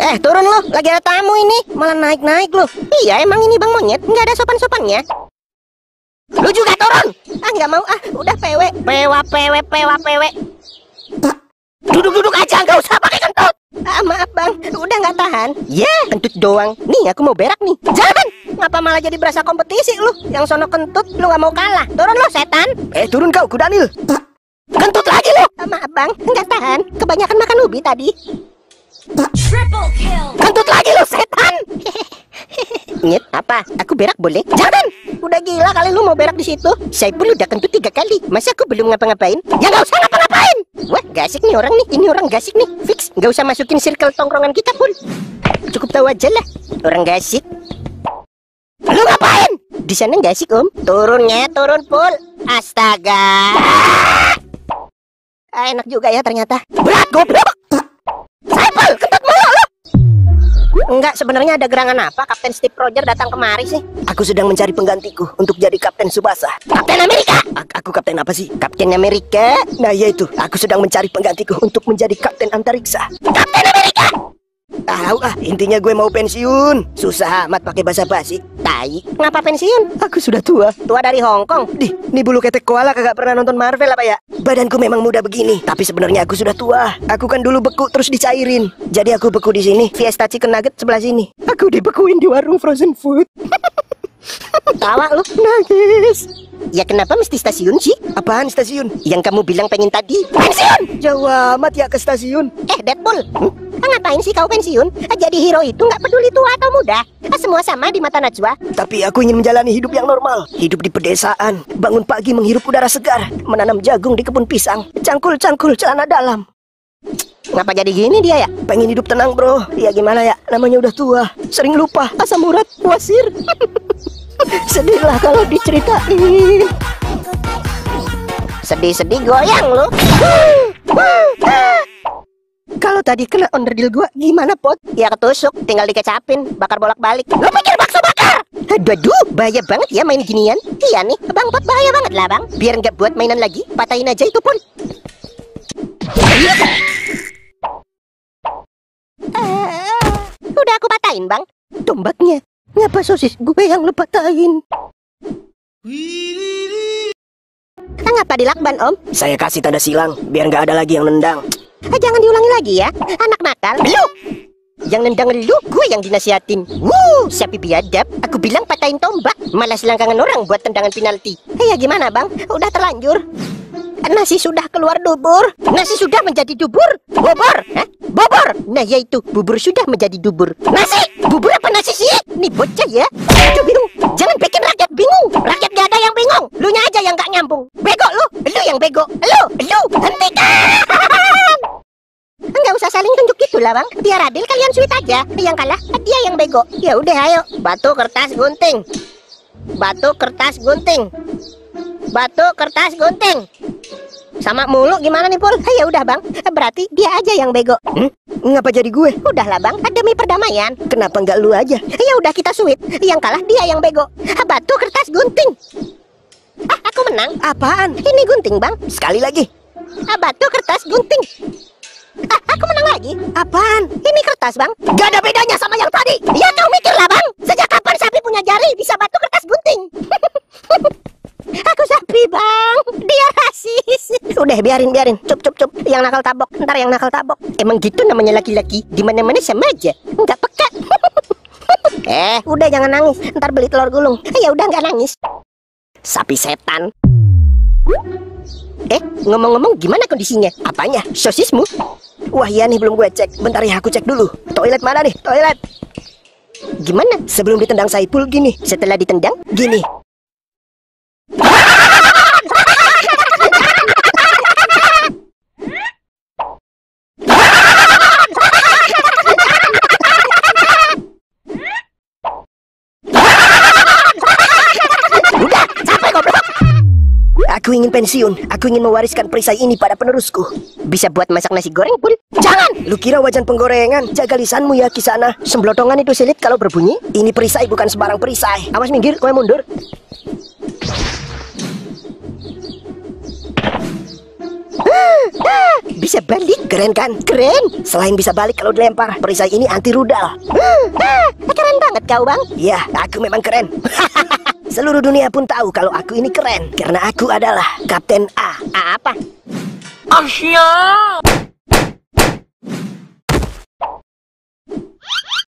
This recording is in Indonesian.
Eh turun lo, lagi ada tamu ini Malah naik-naik lo Iya emang ini bang monyet, nggak ada sopan-sopannya Lu juga turun Ah nggak mau ah, udah pewe Pewa pewe pewa pewe Duduk-duduk aja, nggak usah pakai kentut Ah maaf bang, udah nggak tahan Ya yeah, kentut doang Nih aku mau berak nih Jangan Ngapa malah jadi berasa kompetisi lu Yang sono kentut, lu nggak mau kalah Turun lo setan Eh turun kau, kudanil Kentut lagi lo ah, Maaf bang, nggak tahan Kebanyakan makan ubi tadi Kentut lagi lu setan. Nyet, apa? Aku berak boleh? Jangan! Udah gila kali lu mau berak di situ. Saya pun udah kentut tiga kali. Masa aku belum ngapa-ngapain? Ya nggak usah ngapa-ngapain. Wah, gasik nih orang nih. Ini orang gasik nih. Fix, nggak usah masukin circle tongkrongan kita pun. Cukup tahu aja lah. Orang gasik. Lu ngapain? Di sana gak asik om. Turunnya turun pul. Astaga. Ah! ah, enak juga ya ternyata. Berat goblok. Enggak, sebenarnya ada gerangan apa Kapten Steve Roger datang kemari sih? Aku sedang mencari penggantiku untuk jadi Kapten Subasa. Kapten Amerika? A aku Kapten apa sih? Kapten Amerika? Nah, yaitu. Aku sedang mencari penggantiku untuk menjadi Kapten Antariksa. Kapten Amerika? Tahu ah, intinya gue mau pensiun. Susah amat pakai bahasa basi. Tai, ngapa pensiun? Aku sudah tua. Tua dari Hong Kong. nih bulu ketek koala kagak pernah nonton Marvel apa ya? Badanku memang muda begini, tapi sebenarnya aku sudah tua. Aku kan dulu beku terus dicairin. Jadi aku beku di sini. Fiesta chicken nugget sebelah sini. Aku dibekuin di warung frozen food. Tawa lu Nangis Ya kenapa mesti stasiun sih? Apaan stasiun? Yang kamu bilang pengen tadi Pensiun! Jauh amat ya ke stasiun Eh Deadpool hmm? Ngapain sih kau pensiun? Jadi hero itu nggak peduli tua atau muda ah, Semua sama di mata Najwa Tapi aku ingin menjalani hidup yang normal Hidup di pedesaan Bangun pagi menghirup udara segar Menanam jagung di kebun pisang Cangkul-cangkul celana dalam Ngapa jadi gini dia ya? Pengen hidup tenang bro Ya gimana ya? Namanya udah tua Sering lupa Asam urat Wasir Sedih sedihlah kalau diceritain sedih-sedih goyang lu kalau tadi kena onderdil gua gimana pot ya ketusuk tinggal dikecapin bakar bolak-balik lu pikir bakso bakar aduh aduh bahaya banget ya main ginian iya nih bang pot bahaya banget lah bang biar nggak buat mainan lagi patahin aja itu pun eh, udah aku patahin bang tombaknya Ngapa sosis gue yang tain. Kita ngapa dilakban, Om? Saya kasih tanda silang, biar nggak ada lagi yang nendang. Ah, jangan diulangi lagi ya, anak nakal. Lu! Yang nendang lu, gue yang dinasihatin. Wuh, siapa biadab. Aku bilang patahin tombak, malah silangkangan orang buat tendangan penalti. Eh, ya gimana, Bang? Udah terlanjur. Nasi sudah keluar dubur. Nasi sudah menjadi dubur. bubur? Hah? Eh? Bobor. Nah, yaitu bubur sudah menjadi dubur. Nasi, bubur apa nasi sih? Nih bocah ya. Aduh biru. Jangan bikin rakyat bingung. Rakyat gak ada yang bingung. Lunya aja yang gak nyambung. Bego lu. Lu yang bego. Lu. Lu. Hentikan. Enggak usah saling tunjuk gitu lah bang. Biar adil kalian sweet aja. Yang kalah dia yang bego. Ya udah ayo. Batu kertas gunting. Batu kertas gunting. Batu kertas gunting. Sama mulu gimana nih Pul? Ya udah bang, berarti dia aja yang bego. Hmm? Ngapa jadi gue? Udahlah bang, demi perdamaian. Kenapa nggak lu aja? Ya udah kita suit. Yang kalah dia yang bego. Ah, batu kertas gunting. Ah, aku menang. Apaan? Ini gunting bang. Sekali lagi. Ah, batu kertas gunting. Ah, aku menang lagi. Apaan? Ini kertas bang. Gak ada bedanya sama yang tadi. Ya kau mikirlah bang. Eh, biarin biarin, cup cup cup. Yang nakal tabok, ntar yang nakal tabok. Emang gitu namanya laki-laki, di mana-mana sama aja. nggak peka. eh, udah jangan nangis. Ntar beli telur gulung. ya udah nggak nangis. Sapi setan. Eh, ngomong-ngomong gimana kondisinya? Apanya? Sosismu? Wah iya nih belum gue cek. Bentar ya aku cek dulu. Toilet mana nih? Toilet. Gimana? Sebelum ditendang Saipul gini. Setelah ditendang gini. Aku ingin pensiun. Aku ingin mewariskan perisai ini pada penerusku. Bisa buat masak nasi goreng, pun? Jangan! Lu kira wajan penggorengan? Jaga lisanmu ya, Kisana. Semblotongan itu silit kalau berbunyi. Ini perisai bukan sembarang perisai. Awas minggir, kowe mundur. Ah! bisa balik Keren kan? Keren Selain bisa balik kalau dilempar Perisai ini anti rudal hmm, ah, Keren banget kau bang Ya, aku memang keren Seluruh dunia pun tahu kalau aku ini keren Karena aku adalah Kapten A A apa? Asyik